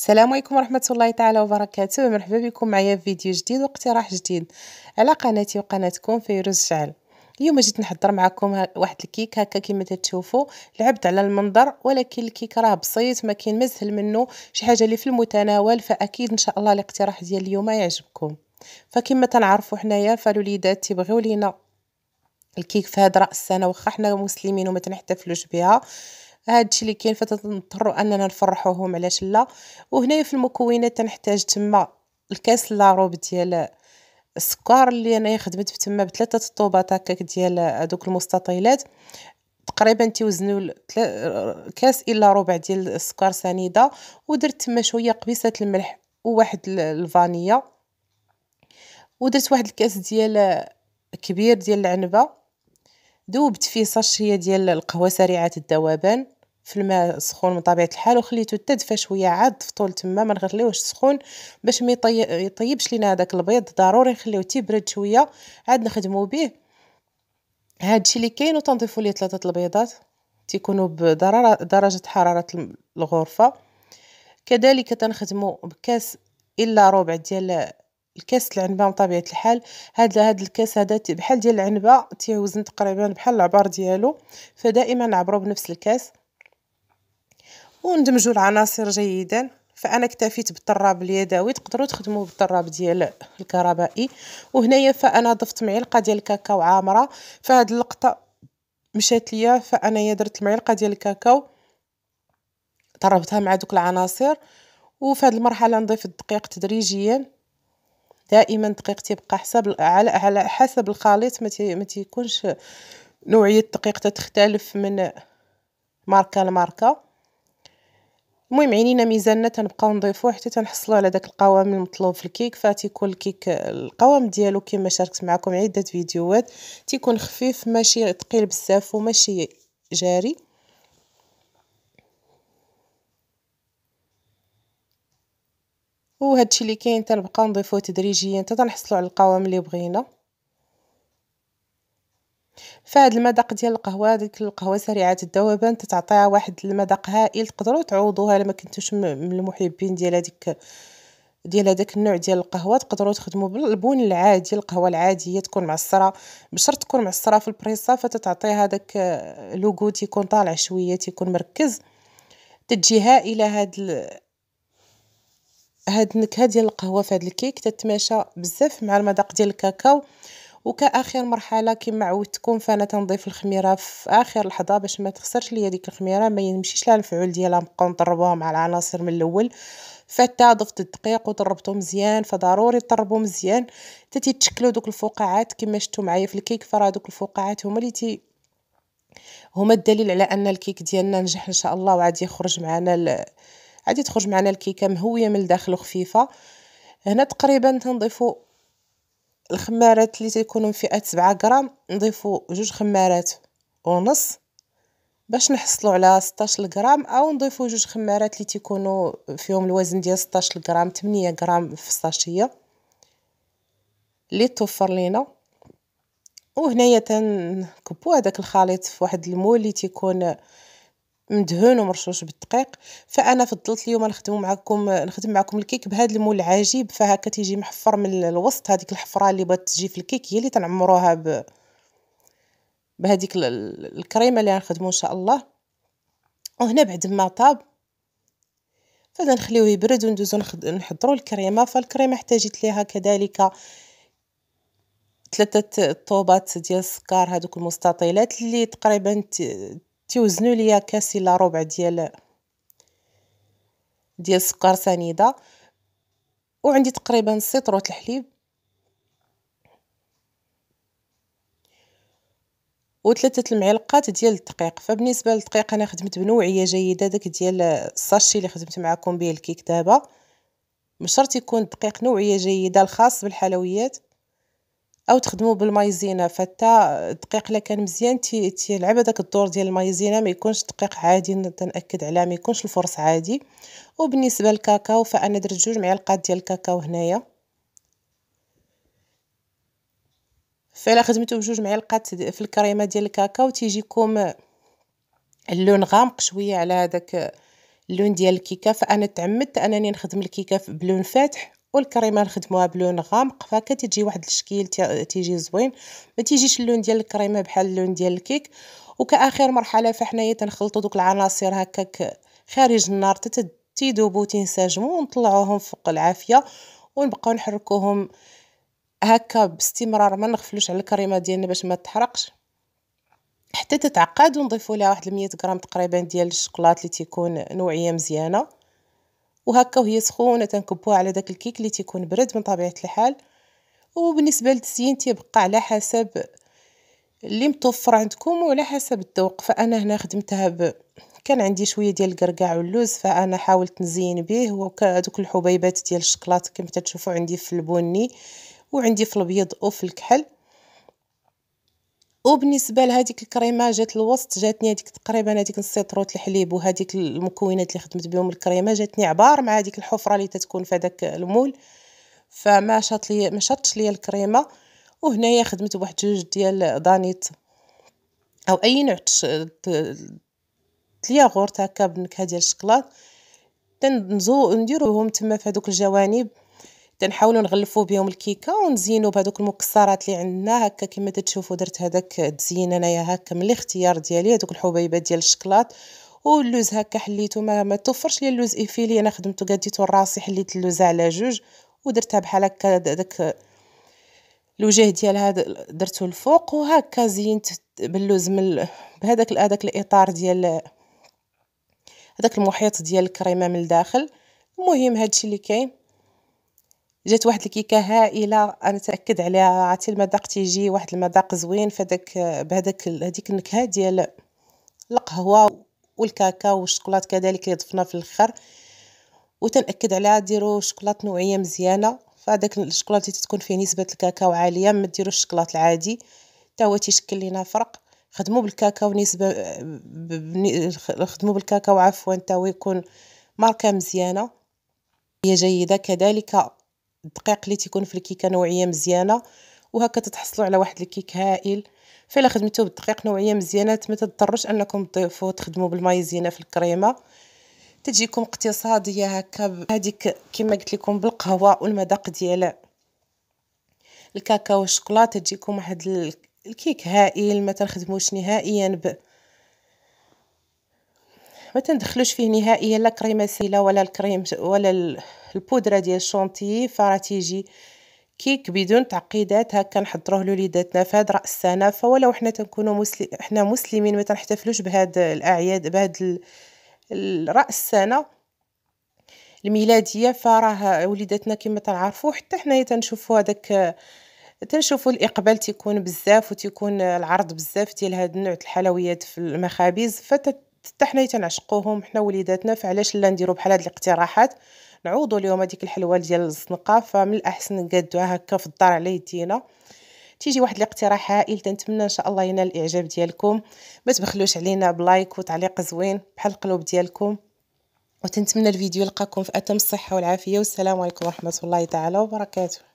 السلام عليكم ورحمة الله تعالى وبركاته مرحبا بكم معايا في فيديو جديد واقتراح جديد على قناتي وقناتكم فيروز جعل اليوم جيت نحضر معكم واحد الكيك هكا كما تشوفوا لعبت على المنظر ولكن الكيك راه بسيط ما كاين مسهل منه شي حاجه اللي في المتناول فاكيد ان شاء الله الاقتراح ديال اليوم يعجبكم فكما تنعرفوا حنايا فالوليدات تيبغيو لينا الكيك في هاد راس السنه واخا حنا مسلمين وما تنحتفلوش بها هادشي اللي كاين فتضطروا اننا نفرحوهم علاش لا وهنا في المكونات تنحتاج تما الكاس لاروب ديال السكر اللي انايا خدمت تما بثلاثه الطوبات هكاك ديال هذوك المستطيلات تقريبا توزنوا كاس الا ربع ديال السكر سنيده ودرت تما شويه قبيصه الملح وواحد الفانيا ودرت واحد الكاس ديال كبير ديال العنبه ذوبت فيه صاشية ديال القهوه سريعه الذوبان في الماء سخون من طبيعه الحال وخليته تدفى شويه عاد في طول تما ما نغليوهش سخون باش ما يطيبش لينا هذاك البيض ضروري نخليوه تيبرد شويه عاد نخدمو به هادشي اللي كاين وتنضيفوا ليه ثلاثه البيضات تيكونوا بدرجه حراره الغرفه كذلك تنخدموا بكاس الا ربع ديال الكاس العنبه بطبيعه الحال هاد هاد الكاس هذا بحال ديال العنبه تيوزن تقريبا بحال العبار ديالو فدائما نعبرو بنفس الكاس وندمجوا العناصر جيدا فانا اكتفيت بالطراب اليدوي تقدروا تخدموا بالطراب ديال الكهربائي وهنايا فانا ضفت معلقه ديال الكاكاو عامره فهاد اللقطه مشات ليا فانايا درت المعلقه ديال الكاكاو طربتها مع دوك العناصر وفي هذه المرحله نضيف الدقيق تدريجيا دائما دقيق تيبقى حسب على على حسب الخليط ما تيكونش نوعيه الدقيق تختلف من ماركه لماركه المهم عينينا ميزاننا تنبقاو نضيفوه حتى تنحصلوا على داك القوام المطلوب في الكيك فتيكون الكيك القوام ديالو كما شاركت معكم عده فيديوهات تيكون خفيف ماشي ثقيل بزاف وماشي جاري وهادشي اللي كاين تنبقاو نضيفوه تدريجيا حتى تنحصلوا على القوام اللي بغينا فهاد المذاق ديال القهوه ديك القهوه سريعه الذوبان تتعطيها واحد المذاق هائل تقدروا تعوضوها الا ما كنتوش من المحبين ديال هذيك ديال هذاك النوع ديال القهوه تقدروا تخدموا بالبن العادي القهوه العاديه تكون معصره بشرط تكون معصره في البريصه فتتعطيها هذاك لوغو تيكون طالع شويه تيكون مركز تجي هائله هاد هاد النكهه ديال القهوه في هاد الكيك تتماشى بزاف مع المذاق ديال الكاكاو وكاخر مرحله كما عودتكم فانا تنضيف الخميره في اخر لحظه باش ما تخسرش ليا ديك الخميره ما يمشيش لها الفعول ديالها نبقاو نطربوها مع العناصر من الاول فتا ضفت الدقيق وضربتو مزيان فضروري تطربو مزيان حتى تيتشكلوا دوك الفقاعات كما شفتوا معايا في الكيك فراه دوك الفقاعات هما اللي تي هما الدليل على ان الكيك ديالنا نجح ان شاء الله وعاد يخرج معنا عادي تخرج معنا الكيكه مهويه من الداخل وخفيفه هنا تقريبا تنضيفوا الخمارات اللي تيكونوا فئه 7 غرام نضيفوا جوج خمارات ونص باش نحصلوا على 16 غرام او نضيفوا جوج خمارات اللي تيكونوا فيهم الوزن ديال 16 غرام 8 غرام في الساشيه اللي توفر لينا وهنايا تنكبوا هذاك الخليط في واحد المول اللي تيكون مدهون ومرشوش بالدقيق فانا فضلت اليوم نخدمو معكم نخدم معكم الكيك بهذا المول العجيب فهكا تيجي محفر من الوسط هذيك الحفره اللي بغات تجي في الكيك هي اللي تنعمروها ب بهذيك الكريمه اللي غنخدمو ان شاء الله وهنا بعد ما طاب فهذا نخليوه يبرد وندوزو نحضروا الكريمه فالكريمه احتاجت ليها كذلك ثلاثه طوبات ديال السكر هذوك المستطيلات اللي تقريبا تيوزنو ليا كاس الا ربع ديال ديال سكر سنيده وعندي تقريبا سيطرة الحليب وثلاثة المعلقات ديال الدقيق فبالنسبة للدقيق انا خدمت بنوعية جيدة داك ديال الساشي اللي خدمت معكم به الكيك دابا مشرط يكون الدقيق نوعية جيدة الخاص بالحلويات او تخدموا بالمايزينا فتا الدقيق الا كان مزيان تي تيلعب هذاك الدور ديال المايزينا ما يكونش دقيق عادي نتاكد عليه ما يكونش الفرص عادي وبالنسبه للكاكاو فانا درت جوج معلقات ديال الكاكاو هنايا فالا خدمتو بجوج معلقات في الكريمه ديال الكاكاو تيجيكم اللون غامق شويه على هذاك اللون ديال الكيكه فانا تعمدت انني نخدم الكيكه بلون فاتح والكريمه نخدموها بلون غامق فكتجي واحد الشكل تيجي زوين ما تيجيش اللون ديال الكريمه بحال اللون ديال الكيك وكاخر مرحله فحنايا تنخلطوا دوك العناصر هكاك خارج النار حتى تيذوبوا تينسجموا ونطلعوهم فوق العافيه ونبقاو نحركوهم هكا باستمرار ما نغفلوش على الكريمه ديالنا باش ما تحرقش حتى تتعقد ونضيفوا لها واحد 100 غرام تقريبا ديال الشوكولات اللي تيكون نوعيه مزيانه وهكا وهي سخونه تنكبوها على داك الكيك اللي تيكون برد من طبيعه الحال وبالنسبه للتزيين تيبقى على حسب اللي متوفر عندكم وعلى حسب الذوق فانا هنا خدمتها ب كان عندي شويه ديال الكركاع واللوز فانا حاولت نزين به وكذوك الحبيبات ديال الشكلاط كما تشوفوا عندي في البني وعندي في الابيض وفي الكحل وبالنسبه لهذيك الكريمه جات الوسط جاتني هذيك تقريبا هذيك السيتروت الحليب وهذيك المكونات اللي خدمت بهم الكريمه جاتني عبار مع هذيك الحفره اللي تتكون في هذاك المول فما شاط لي ما شاطش ليا الكريمه وهنايا خدمت بواحد جوج ديال دانيت او اي نوع الياغورت هكا بنكهه ديال الشكلاط تنزو نديروهم تما في هذوك الجوانب تنحاولوا نغلفوا بهم الكيكه ونزينوا بهذوك المكسرات اللي عندنا هكا كما تتشوفوا درت هذاك التزيين انايا هكا من الاختيار ديالي هذوك الحبيبات ديال الشكلاط واللوز هكا حليته ما, ما توفرش لي اللوز ايفيلي انا خدمته قديته لراسي حليت اللوز على جوج ودرتها بحال هكا داك الوجه ديالها درته الفوق وهكا زينت باللوز من بهذاك هذاك الاطار ديال هذاك المحيط ديال الكريمه من الداخل المهم هادشي اللي كاين جات واحد الكيكه هائله انا تاكد عليها عرفتي المذاق تيجي واحد المذاق زوين فداك بهذاك هذيك النكهه ديال القهوه والكاكاو والشوكولات كذلك اللي ضفنا في الاخر وتنأكد عليها ديروا شوكولات نوعيه مزيانه فداك الشوكولات اللي تكون فيه نسبه الكاكاو عاليه ما ديروش الشوكولات العادي حتى هو تيشكل لينا فرق خدموا بالكاكاو نسبه خدموا بالكاكاو عفوا حتى هو يكون ماركه مزيانه هي جيده كذلك الدقيق اللي تيكون في الكيكه نوعيه مزيانه وهكا تتحصلوا على واحد الكيك هائل فإلا خدمتوه بالدقيق نوعيه مزيانه ما تضطروش انكم تضيفوا تخدموا بالمايزينا في الكريمه تجيكم اقتصاديه هكا هذيك كما قلت لكم بالقهوه والمذاق ديال الكاكاو والشوكولاته تجيكم واحد الكيك هائل ما تنخدموش نهائيا ب ما تندخلوش فيه نهائيا لا كريمه سائله ولا الكريم ولا البودره ديال الشونتيي فراه تيجي كيك بدون تعقيدات هكا نحضروه لوليداتنا في هاد راس السنه فولو حنا تنكونوا مسلم حنا مسلمين ما تنحتفلوش بهاد الاعياد بهاد راس السنه الميلاديه فراه وليداتنا كما تنعرفوا حتى حنايا تنشوفوا هذاك تنشوفوا الاقبال تيكون بزاف وتيكون العرض بزاف ديال هاد النوع الحلويات في المخابز فت حتى حنايا تنعشقوهم حنا وليداتنا فعلاش لا نديرو بحال هاد الاقتراحات نعوضوا اليوم هذيك الحلوه ديال الزنقه فمن الاحسن نقادوها هكا في الدار على يدينا تيجي واحد الاقتراح هائل تنتمنى ان شاء الله ينال الاعجاب ديالكم ما تبخلوش علينا بلايك وتعليق زوين بحال القلوب ديالكم وتنتمنى الفيديو يلقاكم في اتم الصحه والعافيه والسلام عليكم ورحمه الله تعالى وبركاته